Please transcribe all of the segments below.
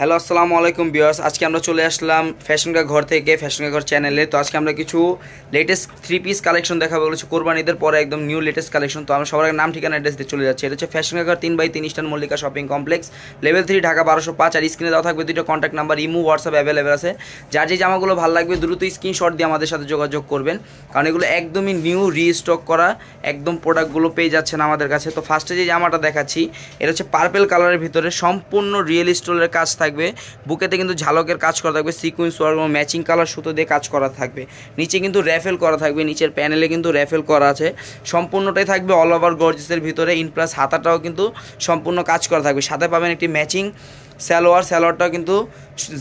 hello আসসালামু আলাইকুম বিয়ার্স আজকে আমরা চলে আসলাম ফ্যাশনকা ঘর থেকে ফ্যাশনকা ঘর চ্যানেলে তো আজকে আমরা কিছু লেটেস্ট থ্রি পিস কালেকশন দেখাবো বলেছি কোরবানিদের পরে একদম নিউ লেটেস্ট কালেকশন তো আমরা সবার আগে নাম ঠিকানা অ্যাড্রেস দিয়ে চলে যাচ্ছি এটা হচ্ছে ফ্যাশন ঘর তিন বাই তিন eastern Mallika shopping complex level three Dhaka বারোশো পাঁচ আর স্ক্রিনে দেওয়া থাকবে দুটো contact number imo WhatsApp available আছে যার যে জামাগুলো ভালো লাগবে দ্রুত স্ক্রিনশট দিয়ে আমাদের সাথে যোগাযোগ করবেন কারণ এগুলো একদমই নিউ রিস্টক করা একদম প্রোডাক্টগুলো পেয়ে যাচ্ছেন আমাদের কাছে তো ফার্স্টে যে জামাটা দেখাচ্ছি এটা হচ্ছে পার্পেল কালারের ভিতরে সম্পূর্ণ রিয়েল স্টোলের কাজ থাকে থাকবে বুকেতে কিন্তু ঝালকের কাজ করা থাকবে সিকুয়েন্স ওয়ার্ক ম্যাচিং কালার সুতো দিয়ে কাজ করা থাকবে নিচে কিন্তু র্যাফেল করা থাকবে নিচের প্যানেলে কিন্তু র্যাফেল করা আছে সম্পূর্ণটাই থাকবে অল ওভার গর্জেসের ভিতরে ইন প্লাস হাতাটাও কিন্তু সম্পূর্ণ কাজ করা থাকবে সাথে পাবেন একটি ম্যাচিং স্যালোয়ার স্যালোয়ারটাও কিন্তু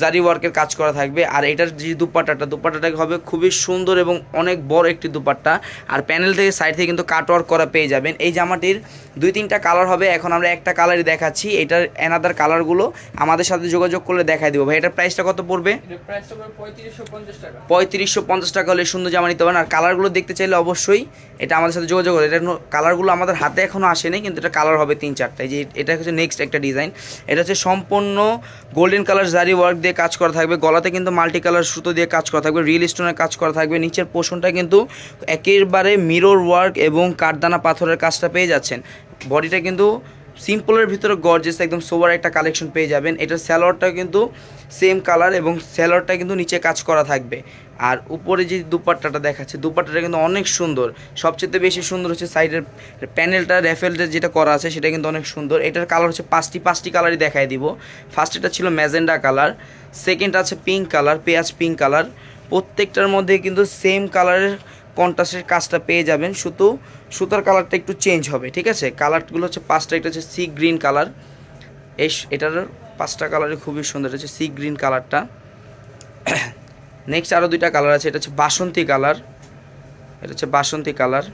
জারি ওয়ার্কের কাজ করা থাকবে আর এটার যে দুপাট্টাটা দুপাট্টাটা হবে খুবই সুন্দর এবং অনেক বড় একটি দুপাট্টা আর প্যানেল থেকে সাইড থেকে কিন্তু কাট ওয়ার্ক করা পেয়ে যাবেন এই জামাটির দুই তিনটা কালার হবে এখন আমরা একটা কালারই দেখাচ্ছি এটার অ্যানাদার কালারগুলো আমাদের সাথে যোগাযোগ করলে দেখাই দেবো ভাই এটার প্রাইসটা কত পড়বে পঁয়ত্রিশশো পঞ্চাশ টাকা হলে সুন্দর জামা নিতে পারেন আর কালারগুলো দেখতে চাইলে অবশ্যই এটা আমাদের সাথে যোগাযোগ করে এটা কালারগুলো আমাদের হাতে এখনও আসেনি কিন্তু এটা কালার হবে তিন চারটায় যে এটা হচ্ছে নেক্সট একটা ডিজাইন এটা হচ্ছে সম্পূর্ণ সম্পূর্ণ গোল্ডেন কালার জারি ওয়ার্ক দিয়ে কাজ করা থাকবে গলাতে কিন্তু মাল্টি কালার সুতো দিয়ে কাজ করা থাকবে রিয়েল স্টোনের কাজ করা থাকবে নিচের পোষণটা কিন্তু একেবারে মিরর ওয়ার্ক এবং কাঠদানা পাথরের কাজটা পেয়ে যাচ্ছেন বডিটা কিন্তু সিম্পলের ভিতরে গর্জেস একদম সোবার একটা কালেকশন পেয়ে যাবেন এটার স্যালোয়ারটা কিন্তু সেম কালার এবং স্যালোয়ারটা কিন্তু নিচে কাজ করা থাকবে আর উপরে যে দুপাট্টাটা দেখাচ্ছে দুপাট্টাটা কিন্তু অনেক সুন্দর সবচেয়ে বেশি সুন্দর হচ্ছে সাইডের প্যানেলটা রেফেলটা যেটা করা আছে সেটা কিন্তু অনেক সুন্দর এটার কালার হচ্ছে পাঁচটি পাঁচটি কালারই দেখায় দিব ফার্স্ট এটা ছিল ম্যাজেন্ডা কালার সেকেন্ডটা আছে পিঙ্ক কালার পেঁয়াজ পিঙ্ক কালার প্রত্যেকটার মধ্যে কিন্তু সেম কালারের কন্ট্রাস্টের কাজটা পেয়ে যাবেন শুধু সুতার কালারটা একটু চেঞ্জ হবে ঠিক আছে কালারগুলো হচ্ছে পাঁচটা একটা হচ্ছে সি গ্রিন কালার এই এটার পাঁচটা কালারে খুবই সুন্দর হচ্ছে সি গ্রিন কালারটা নেক্সট আরও দুইটা কালার আছে এটা হচ্ছে বাসন্তী কালার এটা হচ্ছে বাসন্তী কালার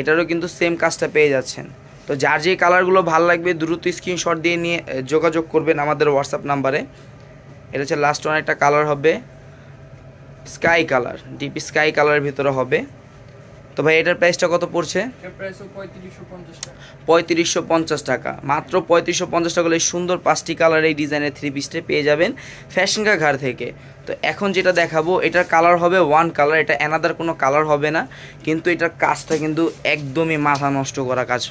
এটারও কিন্তু সেম কাজটা পেয়ে যাচ্ছেন তো যার যে কালারগুলো ভাল লাগবে দ্রুত স্ক্রিনশট দিয়ে নিয়ে যোগাযোগ করবেন আমাদের হোয়াটসঅ্যাপ নাম্বারে এটা হচ্ছে লাস্ট ওয়ান একটা কালার হবে স্কাই কালার ডিপ স্কাই কালারের ভিতরে হবে তো ভাই এটার প্রাইসটা কত পড়ছে পঁয়ত্রিশশো পঞ্চাশ টাকা মাত্র পঁয়ত্রিশশো পঞ্চাশ টাকা এই সুন্দর পাঁচটি কালার এই ডিজাইনের থ্রি পিসটা পেয়ে যাবেন ফ্যাশন ঘাট থেকে তো এখন যেটা দেখাবো এটার কালার হবে ওয়ান কালার এটা অ্যানাদার কোনো কালার হবে না কিন্তু এটার কাজটা কিন্তু একদমই মাথা নষ্ট করা কাজ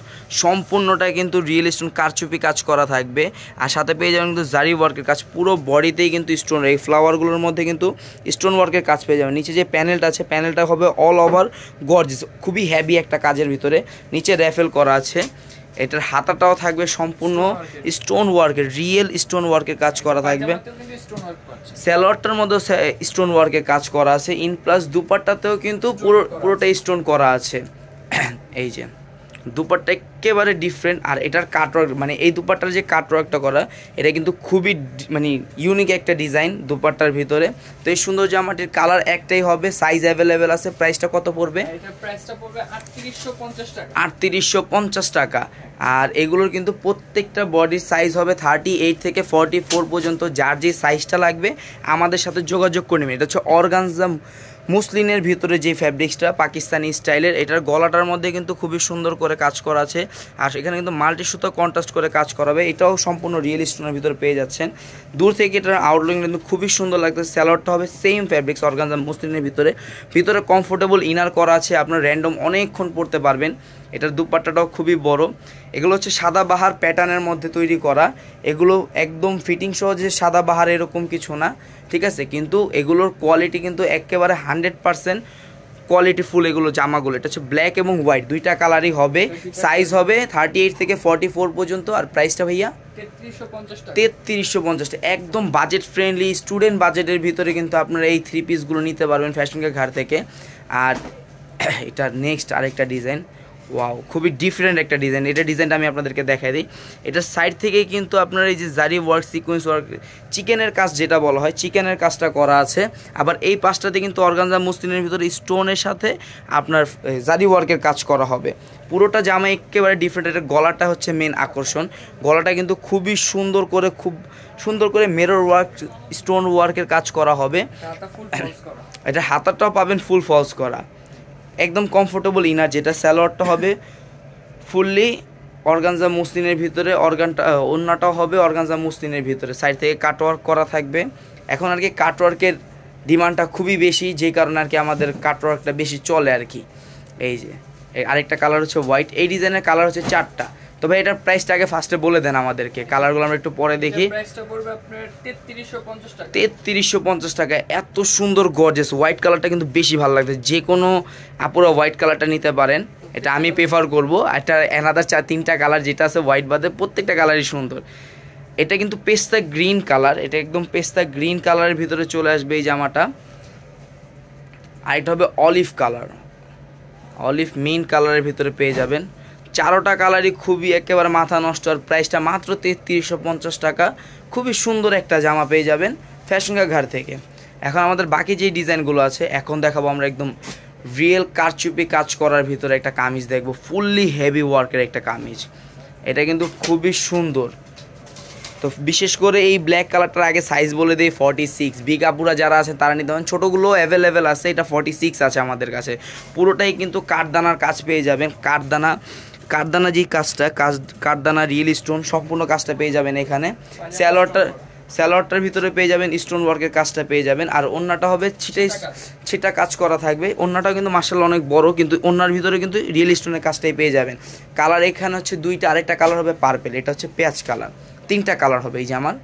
সম্পূর্ণটা কিন্তু রিয়েল স্টোন কারচুপি কাজ করা থাকবে আর সাথে পেয়ে যাবেন কিন্তু জারি ওয়ার্কের কাজ পুরো বডিতেই কিন্তু স্টোন এই ফ্লাওয়ারগুলোর মধ্যে কিন্তু স্টোন ওয়ার্কের কাজ পেয়ে যাবেন নিচে যে প্যানেলটা আছে প্যানেলটা হবে অল ওভার গর্জ খুবই হ্যাভি একটা কাজের ভিতরে নিচে র্যাফেল করা আছে এটার হাতাটাও থাকবে সম্পূর্ণ স্টোন ওয়ার্কের রিয়েল স্টোন ওয়ার্কের কাজ করা থাকবে স্যালোয়ারটার মধ্যে স্টোন ওয়ার্কের কাজ করা আছে ইন প্লাস দুপারটাতেও কিন্তু পুরো পুরোটাই স্টোন করা আছে এই যে দুপাটটা একেবারে ডিফারেন্ট আর এটার কাটওয়ার্ক মানে এই দুপাটটার যে কাটওয়ার্কটা করা এটা কিন্তু খুবই মানে ইউনিক একটা ডিজাইন দুপাটটার ভিতরে তো এই সুন্দর জামাটির কালার একটাই হবে সাইজ অ্যাভেলেবেল আছে প্রাইসটা কত পড়বে আটত্রিশশো পঞ্চাশ টাকা আর এগুলোর কিন্তু প্রত্যেকটা বডির সাইজ হবে থার্টি এইট থেকে ফর্টি ফোর পর্যন্ত যার যে সাইজটা লাগবে আমাদের সাথে যোগাযোগ করে নেবে এটা হচ্ছে অর্গানজাম মুসলিনের ভিতরে যে ফ্যাব্রিক্সটা পাকিস্তানি স্টাইলের এটার গলাটার মধ্যে কিন্তু খুবই সুন্দর করে কাজ করা আছে আর এখানে কিন্তু মাল্টি সুতো কন্ট্রাস্ট করে কাজ করাবে এটাও সম্পূর্ণ রিয়েল স্টোনের ভিতরে পেয়ে যাচ্ছেন দূর থেকে এটার আউটলুক কিন্তু খুবই সুন্দর লাগছে স্যালোয়ারটা হবে সেম ফ্যাব্রিক্স অর্গানজাম মুসলিনের ভিতরে ভিতরে কমফোর্টেবল ইনার করা আছে আপনার র্যান্ডম অনেকক্ষণ পরতে পারবেন এটার দুপাট্টাটাও খুবই বড় এগুলো হচ্ছে সাদা বাহার প্যাটার্নের মধ্যে তৈরি করা এগুলো একদম ফিটিং যে সাদা বাহার এরকম কিছু না ঠিক আছে কিন্তু এগুলোর কোয়ালিটি কিন্তু একেবারে হান্ড্রেড পারসেন্ট কোয়ালিটিফুল এগুলো জামাগুলো এটা হচ্ছে ব্ল্যাক এবং হোয়াইট দুইটা কালারই হবে সাইজ হবে থার্টি এইট থেকে ফর্টি ফোর পর্যন্ত আর প্রাইসটা ভাইয়া তেত্রিশশো পঞ্চাশ একদম বাজেট ফ্রেন্ডলি স্টুডেন্ট বাজেটের ভিতরে কিন্তু আপনারা এই থ্রি পিসগুলো নিতে পারবেন ফ্যাশনকে ঘাট থেকে আর এটা নেক্সট আরেকটা ডিজাইন ওয়াও খুবই ডিফারেন্ট একটা ডিজাইন এটা ডিজাইনটা আমি আপনাদেরকে দেখাই দিই এটা সাইড থেকে কিন্তু আপনার এই যে জারি ওয়ার্ক সিকোয়েন্স ওয়ার্ক চিকেনের কাজ যেটা বলা হয় চিকেনের কাজটা করা আছে আবার এই পাশটাতে কিন্তু অর্গানজা মুসলিনের ভিতরে স্টোনের সাথে আপনার জারি ওয়ার্কের কাজ করা হবে পুরোটা জামা একেবারে ডিফারেন্ট এটা গলাটা হচ্ছে মেন আকর্ষণ গলাটা কিন্তু খুবই সুন্দর করে খুব সুন্দর করে মেরর ওয়ার্ক স্টোন ওয়ার্কের কাজ করা হবে এটা হাতাটাও পাবেন ফুল ফলস করা একদম কমফোর্টেবল ইনার যেটা স্যালোয়ারটা হবে ফুললি অর্গানজা মুসলিনের ভিতরে অর্গানটা অন্যটাও হবে অর্গানজা মুসলিনের ভিতরে সাইড থেকে কাটওয়ার্ক করা থাকবে এখন আর কি কাটওয়ার্কের ডিমান্ডটা খুবই বেশি যে কারণে আর কি আমাদের কাটওয়ার্কটা বেশি চলে আর কি এই যে আরেকটা কালার হচ্ছে হোয়াইট এই ডিজাইনের কালার হচ্ছে চারটা তবে এটার প্রাইসটা আগে ফার্স্টে বলে দেন আমাদেরকে কালারগুলো আমরা একটু পরে দেখি তেত্রিশশো পঞ্চাশ টাকা এত সুন্দর গর্জেস হোয়াইট কালারটা কিন্তু বেশি ভালো লাগছে যে কোনো আপুরা হোয়াইট কালারটা নিতে পারেন এটা আমি প্রেফার করবো একটা অ্যানাদার চার তিনটা কালার যেটা আছে হোয়াইট বাদে প্রত্যেকটা কালারই সুন্দর এটা কিন্তু পেস্তা গ্রিন কালার এটা একদম পেস্তা গ্রিন কালারের ভিতরে চলে আসবে এই জামাটা আর এটা হবে অলিভ কালার অলিভ মিন কালারের ভিতরে পেয়ে যাবেন চারোটা কালারই খুবই একেবারে মাথা নষ্ট আর প্রাইসটা মাত্র তেত্রিশশো পঞ্চাশ টাকা খুবই সুন্দর একটা জামা পেয়ে যাবেন ফ্যাশনগা ঘাট থেকে এখন আমাদের বাকি যে ডিজাইনগুলো আছে এখন দেখাবো আমরা একদম রিয়েল কারচুপি কাজ করার ভিতরে একটা কামিজ দেখবো ফুললি হেভি ওয়ার্কের একটা কামিজ এটা কিন্তু খুবই সুন্দর তো বিশেষ করে এই ব্ল্যাক কালারটার আগে সাইজ বলে দিই ফর্টি সিক্স বিগ আপুরা যারা আছে তারা নিতে পারেন ছোটোগুলো অ্যাভেলেবেল আছে এটা ফর্টি সিক্স আছে আমাদের কাছে পুরোটাই কিন্তু কাঠদানার কাজ পেয়ে যাবেন কাঠদানা কারদানা যে কাজটা কাজ কারদানা রিয়েল স্টোন সম্পূর্ণ কাজটা পেয়ে যাবেন এখানে স্যালোয়ারটা স্যালোয়ারটার ভিতরে পেয়ে যাবেন স্টোন ওয়ার্কের কাজটা পেয়ে যাবেন আর অন্যটা হবে ছিটে ছিটা কাজ করা থাকবে অন্যটাও কিন্তু মার্শাল অনেক বড় কিন্তু অন্যার ভিতরে কিন্তু রিয়েল স্টোনের কাজটাই পেয়ে যাবেন কালার এখানে হচ্ছে দুইটা আরেকটা কালার হবে পার্পেল এটা হচ্ছে পেঁয়াজ কালার তিনটা কালার হবে এই যে আমার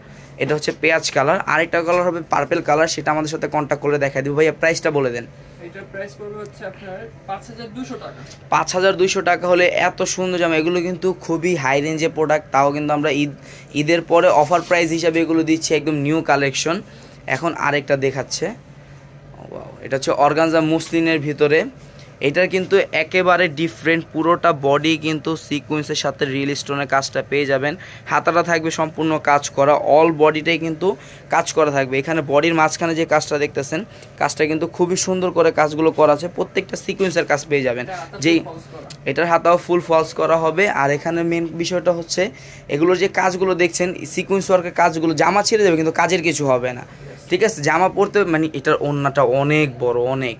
এটা হচ্ছে পেঁয়াজ কালার আরেকটা কালার হবে পার্পেল কালার সেটা আমাদের সাথে কন্ট্যাক্ট করে দেখা দিব ভাইয়া প্রাইসটা বলে দেন পাঁচ হাজার দুইশো টাকা হলে এত সুন্দর জামা এগুলো কিন্তু খুবই হাই রেঞ্জে প্রোডাক্ট তাও কিন্তু আমরা ঈদ ঈদের পরে অফার প্রাইস হিসাবে এগুলো দিচ্ছি একদম নিউ কালেকশন এখন আরেকটা দেখাচ্ছে এটা হচ্ছে অর্গানজা মুসলিনের ভিতরে এটার কিন্তু একেবারে ডিফারেন্ট পুরোটা বডি কিন্তু সিকুয়েন্সের সাথে রিল স্টোনের কাজটা পেয়ে যাবেন হাতাটা থাকবে সম্পূর্ণ কাজ করা অল বডিটাই কিন্তু কাজ করা থাকবে এখানে বডির মাঝখানে যে কাজটা দেখতেছেন কাজটা কিন্তু খুবই সুন্দর করে কাজগুলো করা আছে প্রত্যেকটা সিকুয়েন্সের কাজ পেয়ে যাবেন যেই এটার হাতাও ফুল ফলস করা হবে আর এখানে মেন বিষয়টা হচ্ছে এগুলোর যে কাজগুলো দেখছেন সিকুয়েন্স ওয়ার্কের কাজগুলো জামা ছেড়ে দেবে কিন্তু কাজের কিছু হবে না ঠিক আছে জামা পরতে মানে এটার অন্যটা অনেক বড় অনেক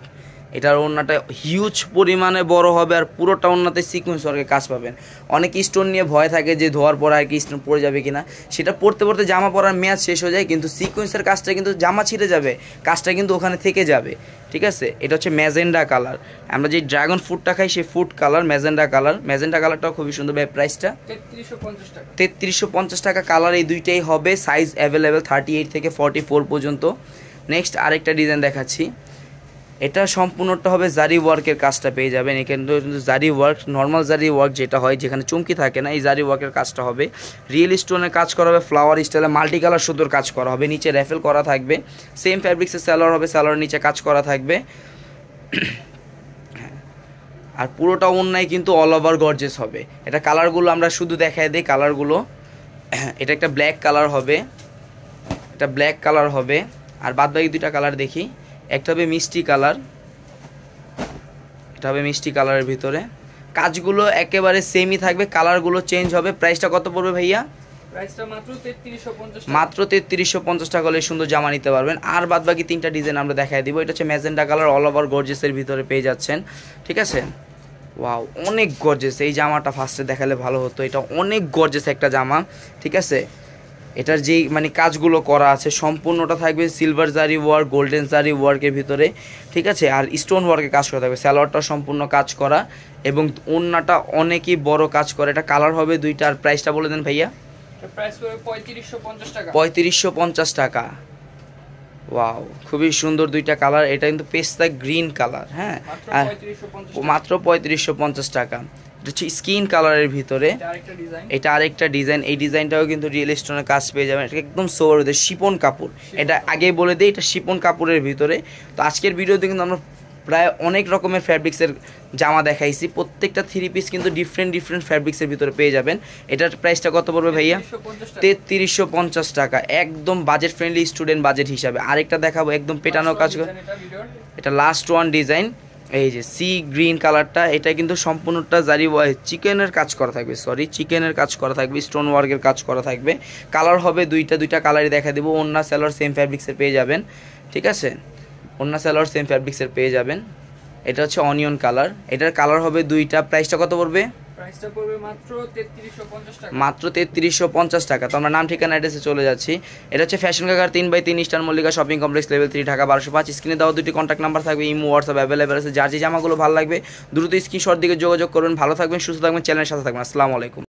এটার ওড়নাটা হিউজ পরিমাণে বড় হবে আর পুরোটা ওড়নাতে সিকুয়েন্স ওয়ার্কের কাজ পাবেন অনেক স্টোন নিয়ে ভয় থাকে যে ধোয়ার পরে আর কি স্টোন পড়ে যাবে কিনা সেটা পড়তে পড়তে জামা পরার মেয়াদ শেষ হয়ে যায় কিন্তু সিকুয়েন্সের কাজটা কিন্তু জামা ছিঁড়ে যাবে কাজটা কিন্তু ওখানে থেকে যাবে ঠিক আছে এটা হচ্ছে ম্যাজেন্ডা কালার আমরা যে ড্রাগন ফুডটা খাই সেই food colour magenta colour magenta কালারটাও খুবই সুন্দর ভাই প্রাইসটা তেত্রিশশো পঞ্চাশ টাকা কালার এই দুইটাই হবে সাইজ অ্যাভেলেবেল থার্টি এইট থেকে ফর্টি ফোর পর্যন্ত নেক্সট আরেকটা ডিজাইন দেখাচ্ছি এটা সম্পূর্ণটা হবে জারি ওয়ার্কের কাজটা পেয়ে যাবেন এখানে কিন্তু জারি ওয়ার্ক নর্মাল জারি ওয়ার্ক যেটা হয় যেখানে চুমকি থাকে না এই জারি ওয়ার্কের কাজটা হবে রিয়েল স্টোনের কাজ করা হবে ফ্লাওয়ার স্টাইলে মাল্টি কালার সুতোর কাজ করা হবে নিচে র্যাফেল করা থাকবে সেম ফ্যাব্রিক্সের স্যালোয়ার হবে স্যালোয়ার নিচে কাজ করা থাকবে আর পুরোটা অন্যায় কিন্তু অল ওভার গর্জেস হবে এটা কালারগুলো আমরা শুধু দেখাই দিই কালারগুলো এটা একটা ব্ল্যাক কালার হবে এটা ব্ল্যাক কালার হবে আর বাদবাকি দুইটা কালার দেখি একটা হবে মিষ্টি কালার এটা হবে মিষ্টি কালারের ভিতরে কাজগুলো একেবারে সেমই থাকবে কালারগুলো চেঞ্জ হবে প্রাইসটা কত পড়বে ভাইয়া মাত্র তেত্রিশশো পঞ্চাশ টাকা হলে সুন্দর জামা নিতে পারবেন আর বাদ বাকি তিনটা ডিজাইন আমরা দেখাই দিব এটা হচ্ছে ম্যাজেন্ডা কালার অল ওভার গর্জেসের ভিতরে পেয়ে যাচ্ছেন ঠিক আছে ওয়াও অনেক গর্জেস এই জামাটা ফার্স্টে দেখালে ভালো হতো এটা অনেক গর্জেস একটা জামা ঠিক আছে এটার যেই মানে কাজগুলো করা আছে সম্পূর্ণটা থাকবে সিলভার জারি ওয়ার্ক গোল্ডেন জারি ওয়ার্কের ভিতরে ঠিক আছে আর স্টোন ওয়ার্কের কাজ করা থাকবে স্যালোয়ারটা সম্পূর্ণ কাজ করা এবং ওন্নাটা অনেকই বড় কাজ করে এটা কালার হবে দুইটা আর প্রাইসটা বলে দেন ভাইয়া পঁয়ত্রিশশো পঞ্চাশ টাকা ওয়াও খুবই সুন্দর দুইটা কালার এটা কিন্তু পেস্তা গ্রিন কালার হ্যাঁ মাত্র পঁয়ত্রিশশো পঞ্চাশ টাকা হচ্ছে স্কিন কালারের ভিতরে এটা আরেকটা ডিজাইন এই ডিজাইনটাও কিন্তু রিয়েল স্টোনের কাজ পেয়ে যাবেন এটা একদম সোবার ভিতরে শিপন কাপড় এটা আগে বলে দিই এটা শিপন কাপড়ের ভিতরে তো আজকের ভিডিওতে কিন্তু আমরা প্রায় অনেক রকমের ফ্যাব্রিক্সের জামা দেখাইছি প্রত্যেকটা থ্রি পিস কিন্তু ডিফারেন্ট ডিফারেন্ট ফ্যাব্রিক্সের ভিতরে পেয়ে যাবেন এটার প্রাইসটা কত পড়বে ভাইয়া তেত্রিশশো পঞ্চাশ টাকা একদম বাজেট ফ্রেন্ডলি স্টুডেন্ট বাজেট হিসাবে আরেকটা দেখাবো একদম পেটানো কাজ এটা লাস্ট ওয়ান ডিজাইন এই যে সি গ্রিন কালারটা এটা কিন্তু সম্পূর্ণটা জারি চিকেনের কাজ করা থাকবে সরি চিকেনের কাজ করা থাকবে স্টোন ওয়ার্কের কাজ করা থাকবে কালার হবে দুইটা দুইটা কালারই দেখা দেবো অন্য স্যালোর সেম ফ্যাব্রিক্সের পেয়ে যাবেন ঠিক আছে অন্য স্যালোয়ার সেম ফ্যাব্রিক্সের পেয়ে যাবেন এটা হচ্ছে অনিয়ন কালার এটার কালার হবে দুইটা প্রাইসটা কত পড়বে মাত্র তেত্রিশশো পঞ্চাশ টাকা তো আমরা নাম ঠিকানা অ্যাড্রেসে চলে যাচ্ছি এটা হচ্ছে ফ্যাশন কাকার তিন বাই তিন star Mallika shopping complex level টাকা ঢাকা পাঁচ স্ক্রিনে দেওয়া দুটি কন্ট্যাক্ট নাম্বার থাকবে ইমো হোয়াটসঅ্যাপ অ্যাভেলেবেল আছে যার যে জামাগুলো ভালো লাগবে দ্রুত স্ক্রিনশট দিকে যোগাযোগ করবেন ভালো থাকবেন সুস্থ থাকবেন চ্যানেলের সাথে থাকবেন আসসালামু আলাইকুম